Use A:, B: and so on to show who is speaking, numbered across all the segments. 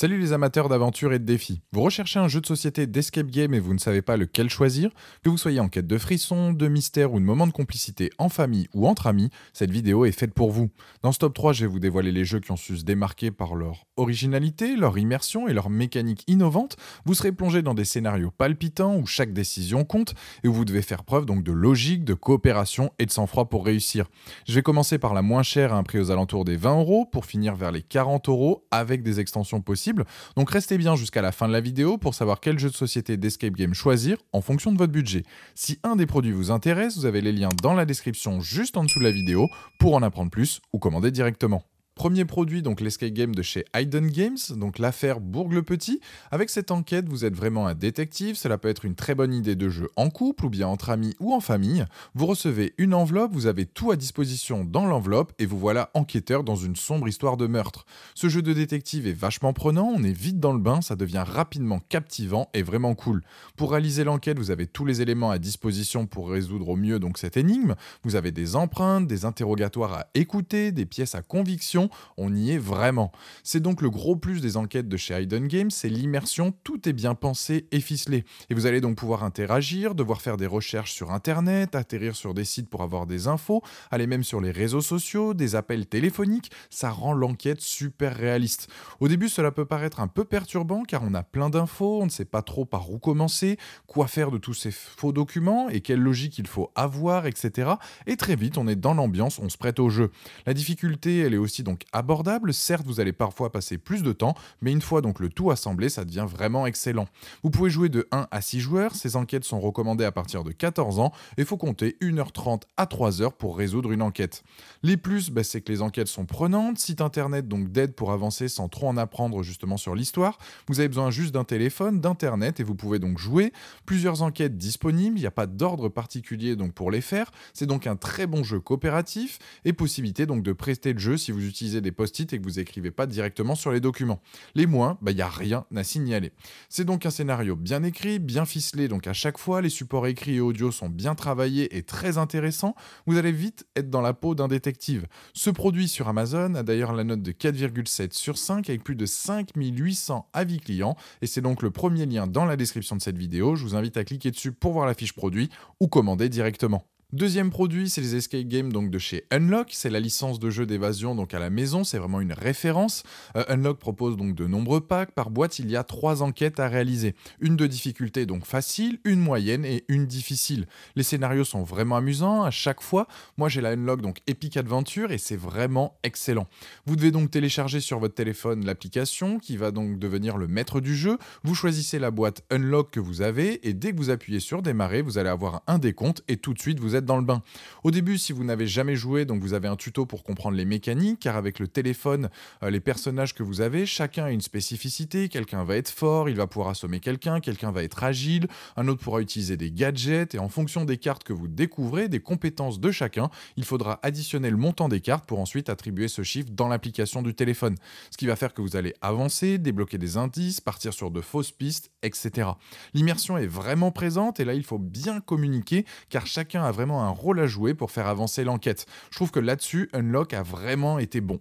A: Salut les amateurs d'aventure et de défis. Vous recherchez un jeu de société d'escape game et vous ne savez pas lequel choisir Que vous soyez en quête de frissons, de mystères ou de moments de complicité en famille ou entre amis, cette vidéo est faite pour vous. Dans ce top 3, je vais vous dévoiler les jeux qui ont su se démarquer par leur originalité, leur immersion et leur mécanique innovante. Vous serez plongé dans des scénarios palpitants où chaque décision compte et où vous devez faire preuve donc de logique, de coopération et de sang-froid pour réussir. Je vais commencer par la moins chère à un prix aux alentours des 20 euros pour finir vers les 40 euros avec des extensions possibles donc restez bien jusqu'à la fin de la vidéo pour savoir quel jeu de société d'escape game choisir en fonction de votre budget. Si un des produits vous intéresse, vous avez les liens dans la description juste en dessous de la vidéo pour en apprendre plus ou commander directement. Premier produit, donc l'escape game de chez Hayden Games, donc l'affaire Bourg-le-Petit. Avec cette enquête, vous êtes vraiment un détective, cela peut être une très bonne idée de jeu en couple ou bien entre amis ou en famille. Vous recevez une enveloppe, vous avez tout à disposition dans l'enveloppe et vous voilà enquêteur dans une sombre histoire de meurtre. Ce jeu de détective est vachement prenant, on est vite dans le bain, ça devient rapidement captivant et vraiment cool. Pour réaliser l'enquête, vous avez tous les éléments à disposition pour résoudre au mieux donc cette énigme. Vous avez des empreintes, des interrogatoires à écouter, des pièces à conviction on y est vraiment. C'est donc le gros plus des enquêtes de chez Hidden Games, c'est l'immersion, tout est bien pensé et ficelé. Et vous allez donc pouvoir interagir, devoir faire des recherches sur Internet, atterrir sur des sites pour avoir des infos, aller même sur les réseaux sociaux, des appels téléphoniques, ça rend l'enquête super réaliste. Au début, cela peut paraître un peu perturbant car on a plein d'infos, on ne sait pas trop par où commencer, quoi faire de tous ces faux documents et quelle logique il faut avoir, etc. Et très vite, on est dans l'ambiance, on se prête au jeu. La difficulté, elle est aussi donc abordable. Certes, vous allez parfois passer plus de temps, mais une fois donc le tout assemblé, ça devient vraiment excellent. Vous pouvez jouer de 1 à 6 joueurs, ces enquêtes sont recommandées à partir de 14 ans et faut compter 1h30 à 3h pour résoudre une enquête. Les plus, bah, c'est que les enquêtes sont prenantes, site internet donc d'aide pour avancer sans trop en apprendre justement sur l'histoire. Vous avez besoin juste d'un téléphone, d'internet et vous pouvez donc jouer. Plusieurs enquêtes disponibles, il n'y a pas d'ordre particulier donc pour les faire. C'est donc un très bon jeu coopératif et possibilité donc de prester le jeu si vous utilisez des post-it et que vous écrivez pas directement sur les documents. Les moins, il bah, a rien à signaler. C'est donc un scénario bien écrit, bien ficelé, donc à chaque fois, les supports écrits et audio sont bien travaillés et très intéressants. Vous allez vite être dans la peau d'un détective. Ce produit sur Amazon a d'ailleurs la note de 4,7 sur 5 avec plus de 5800 avis clients et c'est donc le premier lien dans la description de cette vidéo. Je vous invite à cliquer dessus pour voir la fiche produit ou commander directement. Deuxième produit, c'est les escape games donc de chez Unlock. C'est la licence de jeu d'évasion donc à la maison. C'est vraiment une référence. Euh, Unlock propose donc de nombreux packs. Par boîte, il y a trois enquêtes à réaliser. Une de difficulté donc facile, une moyenne et une difficile. Les scénarios sont vraiment amusants à chaque fois. Moi, j'ai la Unlock donc Epic Adventure et c'est vraiment excellent. Vous devez donc télécharger sur votre téléphone l'application qui va donc devenir le maître du jeu. Vous choisissez la boîte Unlock que vous avez et dès que vous appuyez sur démarrer, vous allez avoir un décompte et tout de suite vous dans le bain. Au début, si vous n'avez jamais joué, donc vous avez un tuto pour comprendre les mécaniques, car avec le téléphone, euh, les personnages que vous avez, chacun a une spécificité, quelqu'un va être fort, il va pouvoir assommer quelqu'un, quelqu'un va être agile, un autre pourra utiliser des gadgets, et en fonction des cartes que vous découvrez, des compétences de chacun, il faudra additionner le montant des cartes pour ensuite attribuer ce chiffre dans l'application du téléphone, ce qui va faire que vous allez avancer, débloquer des indices, partir sur de fausses pistes, etc. L'immersion est vraiment présente, et là il faut bien communiquer, car chacun a vraiment un rôle à jouer pour faire avancer l'enquête. Je trouve que là-dessus, Unlock a vraiment été bon.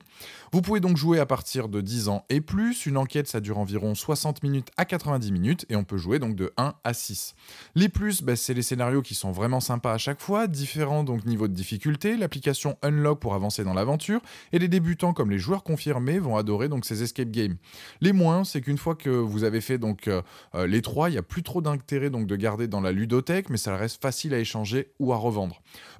A: Vous pouvez donc jouer à partir de 10 ans et plus, une enquête ça dure environ 60 minutes à 90 minutes et on peut jouer donc de 1 à 6. Les plus, bah, c'est les scénarios qui sont vraiment sympas à chaque fois, différents donc niveau de difficulté, l'application Unlock pour avancer dans l'aventure et les débutants comme les joueurs confirmés vont adorer donc ces escape games. Les moins, c'est qu'une fois que vous avez fait donc euh, euh, les trois, il n'y a plus trop d'intérêt donc de garder dans la ludothèque mais ça reste facile à échanger ou à revendre.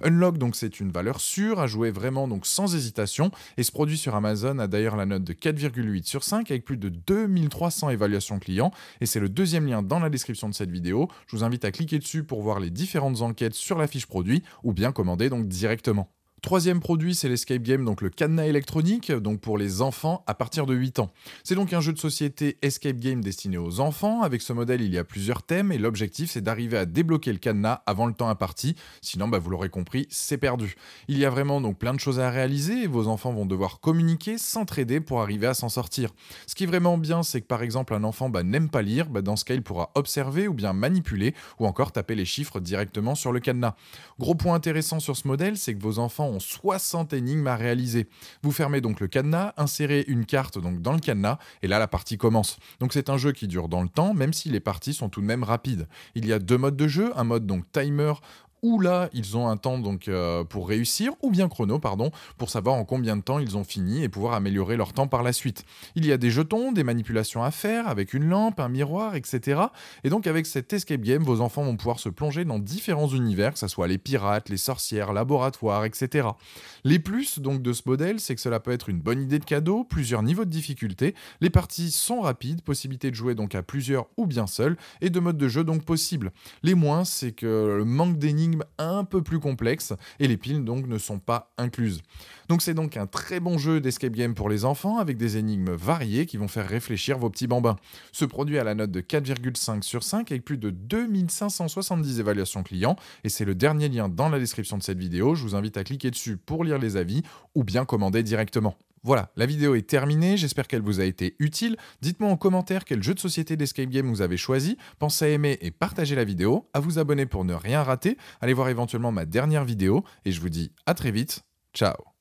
A: Unlock, donc, c'est une valeur sûre à jouer vraiment donc sans hésitation et ce produit sur Amazon a d'ailleurs la note de 4,8 sur 5 avec plus de 2300 évaluations clients et c'est le deuxième lien dans la description de cette vidéo. Je vous invite à cliquer dessus pour voir les différentes enquêtes sur la fiche produit ou bien commander donc directement. Troisième produit, c'est l'escape game, donc le cadenas électronique, donc pour les enfants à partir de 8 ans. C'est donc un jeu de société escape game destiné aux enfants. Avec ce modèle, il y a plusieurs thèmes et l'objectif, c'est d'arriver à débloquer le cadenas avant le temps imparti. Sinon, bah, vous l'aurez compris, c'est perdu. Il y a vraiment donc plein de choses à réaliser et vos enfants vont devoir communiquer, s'entraider pour arriver à s'en sortir. Ce qui est vraiment bien, c'est que par exemple, un enfant bah, n'aime pas lire, bah, dans ce cas, il pourra observer ou bien manipuler ou encore taper les chiffres directement sur le cadenas. Gros point intéressant sur ce modèle, c'est que vos enfants 60 énigmes à réaliser. Vous fermez donc le cadenas, insérez une carte donc dans le cadenas, et là la partie commence. Donc c'est un jeu qui dure dans le temps, même si les parties sont tout de même rapides. Il y a deux modes de jeu, un mode donc timer ou là ils ont un temps donc euh, pour réussir, ou bien chrono, pardon, pour savoir en combien de temps ils ont fini et pouvoir améliorer leur temps par la suite. Il y a des jetons, des manipulations à faire avec une lampe, un miroir, etc. Et donc avec cet escape game, vos enfants vont pouvoir se plonger dans différents univers, que ce soit les pirates, les sorcières, laboratoires, etc. Les plus donc de ce modèle, c'est que cela peut être une bonne idée de cadeau, plusieurs niveaux de difficulté, les parties sont rapides, possibilité de jouer donc à plusieurs ou bien seul, et de modes de jeu donc possible Les moins, c'est que le manque d'énigmes un peu plus complexe et les piles donc ne sont pas incluses. Donc c'est donc un très bon jeu d'escape game pour les enfants, avec des énigmes variées qui vont faire réfléchir vos petits bambins. Ce produit a la note de 4,5 sur 5 avec plus de 2570 évaluations clients, et c'est le dernier lien dans la description de cette vidéo, je vous invite à cliquer dessus pour lire les avis, ou bien commander directement. Voilà, la vidéo est terminée, j'espère qu'elle vous a été utile. Dites-moi en commentaire quel jeu de société d'escape game vous avez choisi. Pensez à aimer et partager la vidéo, à vous abonner pour ne rien rater, allez voir éventuellement ma dernière vidéo, et je vous dis à très vite, ciao